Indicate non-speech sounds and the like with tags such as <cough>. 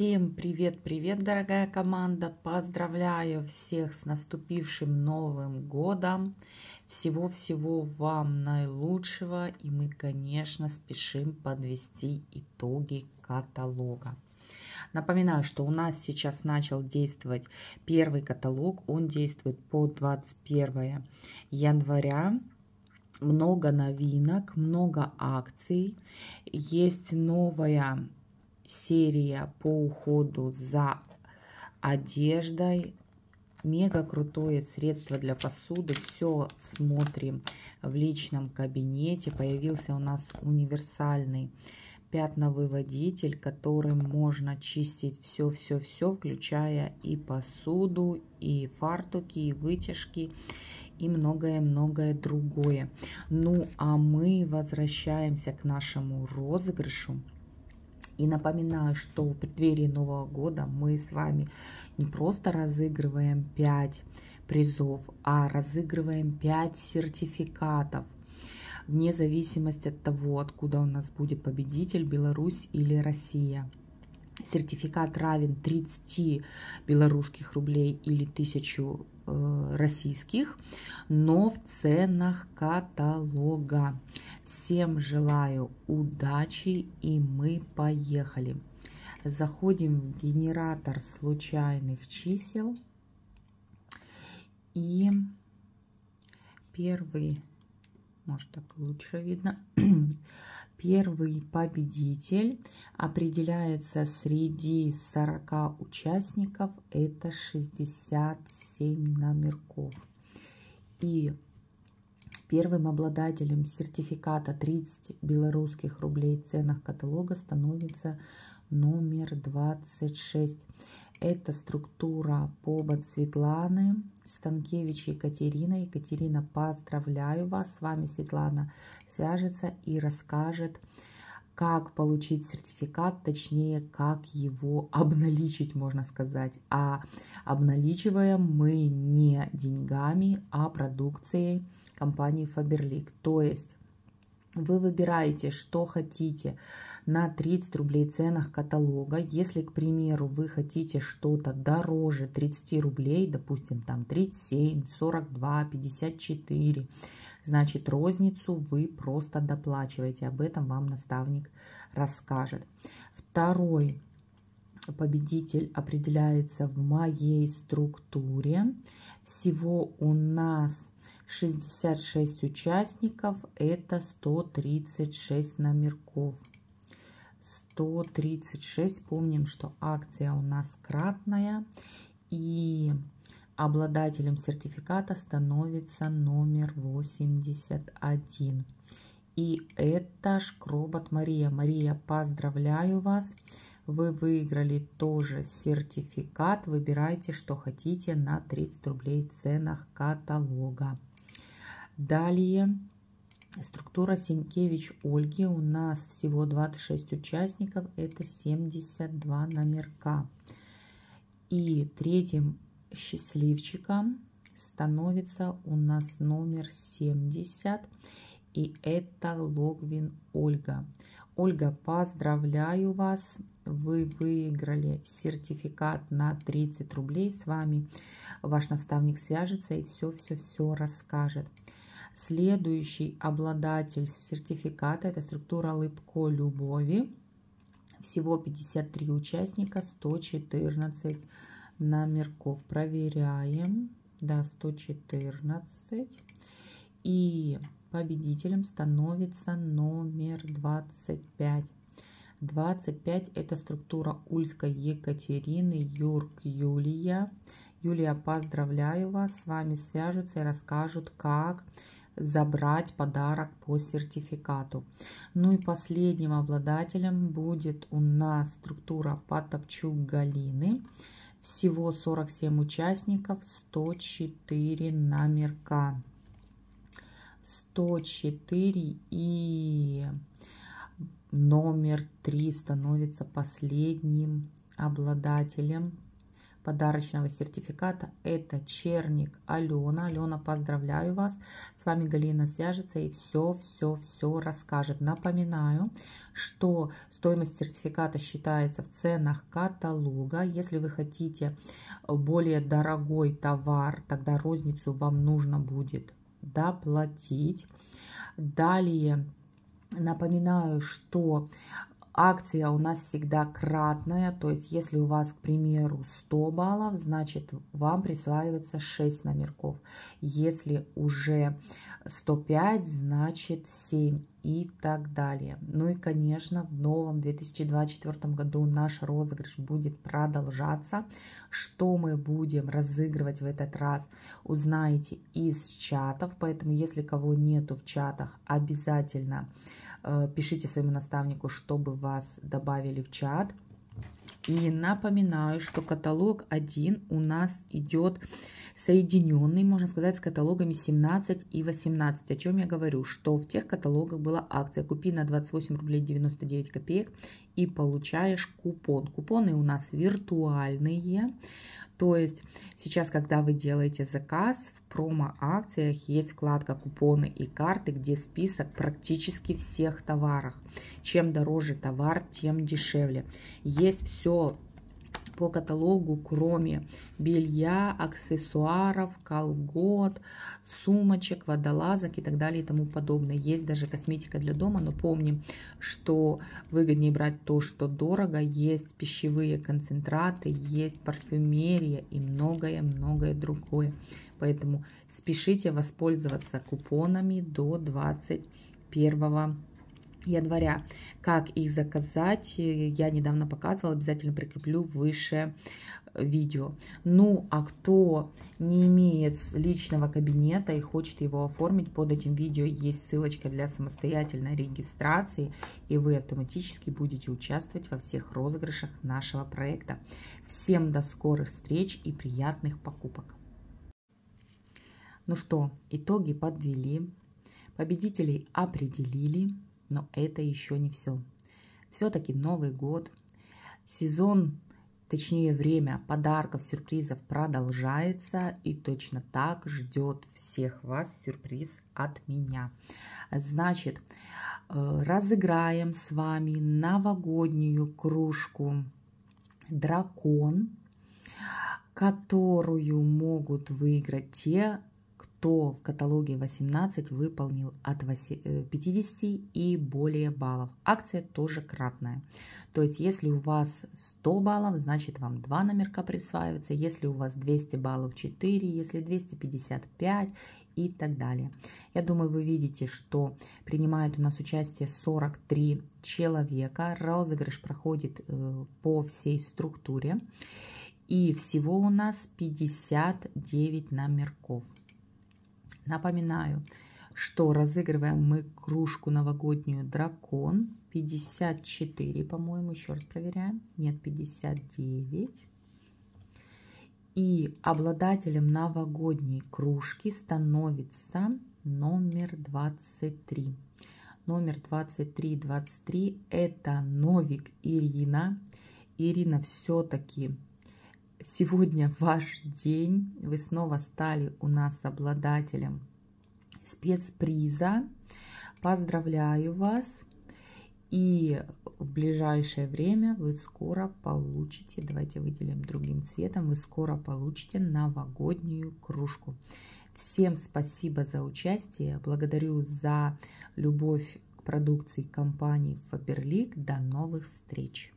Всем привет-привет, дорогая команда! Поздравляю всех с наступившим Новым Годом! Всего-всего вам наилучшего! И мы, конечно, спешим подвести итоги каталога. Напоминаю, что у нас сейчас начал действовать первый каталог. Он действует по 21 января много новинок, много акций. Есть новая серия по уходу за одеждой. Мега крутое средство для посуды. Все смотрим в личном кабинете. Появился у нас универсальный пятновыводитель, которым можно чистить все-все-все, включая и посуду, и фартуки, и вытяжки, и многое-многое другое. Ну, а мы возвращаемся к нашему розыгрышу. И напоминаю, что в преддверии Нового года мы с вами не просто разыгрываем 5 призов, а разыгрываем 5 сертификатов вне зависимости от того, откуда у нас будет победитель, Беларусь или Россия. Сертификат равен 30 белорусских рублей или 1000 э, российских, но в ценах каталога. Всем желаю удачи и мы поехали. Заходим в генератор случайных чисел. И первый, может так лучше видно, <clears throat> первый победитель определяется среди 40 участников, это 67 номерков. И Первым обладателем сертификата 30 белорусских рублей в ценах каталога становится номер 26. Это структура побод Светланы Станкевич и Екатерина. Екатерина, поздравляю вас, с вами Светлана свяжется и расскажет, как получить сертификат, точнее, как его обналичить, можно сказать. А обналичиваем мы не деньгами, а продукцией компании Faberlic. То есть вы выбираете, что хотите на 30 рублей ценах каталога. Если, к примеру, вы хотите что-то дороже 30 рублей, допустим, там 37, 42, 54, значит, розницу вы просто доплачиваете. Об этом вам наставник расскажет. Второй победитель определяется в моей структуре. Всего у нас 66 участников, это 136 номерков. 136, помним, что акция у нас кратная, и обладателем сертификата становится номер 81. И это Шкробот Мария. Мария, поздравляю вас! Вы выиграли тоже сертификат. Выбирайте, что хотите на 30 рублей в ценах каталога. Далее структура Сенькевич Ольги. У нас всего 26 участников, это 72 номерка. И третьим счастливчиком становится у нас номер 70. И это Логвин Ольга. Ольга, поздравляю вас! Вы выиграли сертификат на 30 рублей. С вами ваш наставник свяжется и все-все-все расскажет. Следующий обладатель сертификата – это структура «Лыбко любови». Всего 53 участника, 114 номерков. Проверяем. Да, 114. И победителем становится номер 25. 25 – это структура Ульской Екатерины, Юрк Юлия. Юлия, поздравляю вас, с вами свяжутся и расскажут, как забрать подарок по сертификату. Ну и последним обладателем будет у нас структура Потопчук Галины. Всего 47 участников, 104 номерка. 104 и номер 3 становится последним обладателем подарочного сертификата. Это черник Алена. Алена, поздравляю вас. С вами Галина свяжется и все-все-все расскажет. Напоминаю, что стоимость сертификата считается в ценах каталога. Если вы хотите более дорогой товар, тогда розницу вам нужно будет доплатить. Далее Напоминаю, что Акция у нас всегда кратная, то есть если у вас, к примеру, 100 баллов, значит вам присваивается 6 номерков. Если уже 105, значит 7 и так далее. Ну и, конечно, в новом 2024 году наш розыгрыш будет продолжаться. Что мы будем разыгрывать в этот раз, узнаете из чатов, поэтому если кого нету в чатах, обязательно э, пишите своему наставнику, чтобы вас добавили в чат. И напоминаю, что каталог 1 у нас идет соединенный, можно сказать, с каталогами 17 и 18. О чем я говорю? Что в тех каталогах была акция «Купи на 28 рублей 99 копеек и получаешь купон». Купоны у нас виртуальные. То есть сейчас, когда вы делаете заказ, в промо-акциях есть вкладка «Купоны и карты», где список практически всех товаров. Чем дороже товар, тем дешевле. Есть все по каталогу, кроме белья, аксессуаров, колгот, сумочек, водолазок и так далее и тому подобное. Есть даже косметика для дома, но помним, что выгоднее брать то, что дорого. Есть пищевые концентраты, есть парфюмерия и многое-многое другое. Поэтому спешите воспользоваться купонами до 21 января. Как их заказать, э, я недавно показывала, обязательно прикреплю выше э, видео. Ну, а кто не имеет личного кабинета и хочет его оформить, под этим видео есть ссылочка для самостоятельной регистрации, и вы автоматически будете участвовать во всех розыгрышах нашего проекта. Всем до скорых встреч и приятных покупок! Ну что, итоги подвели, победителей определили. Но это еще не все. Все-таки Новый год, сезон, точнее время подарков, сюрпризов продолжается. И точно так ждет всех вас сюрприз от меня. Значит, э, разыграем с вами новогоднюю кружку «Дракон» которую могут выиграть те кто в каталоге 18 выполнил от 50 э, и более баллов. Акция тоже кратная. То есть, если у вас 100 баллов, значит вам 2 номерка присваивается. Если у вас 200 баллов, 4. Если 255 и так далее. Я думаю, вы видите, что принимают у нас участие 43 человека. Розыгрыш проходит э, по всей структуре. И всего у нас 59 номерков. Напоминаю, что разыгрываем мы кружку новогоднюю «Дракон». 54, по-моему, еще раз проверяем. Нет, 59. И обладателем новогодней кружки становится номер 23. Номер 23, 23 – это Новик Ирина. Ирина все-таки сегодня ваш день. Вы снова стали у нас обладателем спецприза. Поздравляю вас. И в ближайшее время вы скоро получите, давайте выделим другим цветом, вы скоро получите новогоднюю кружку. Всем спасибо за участие, благодарю за любовь к продукции компании Faberlic. До новых встреч!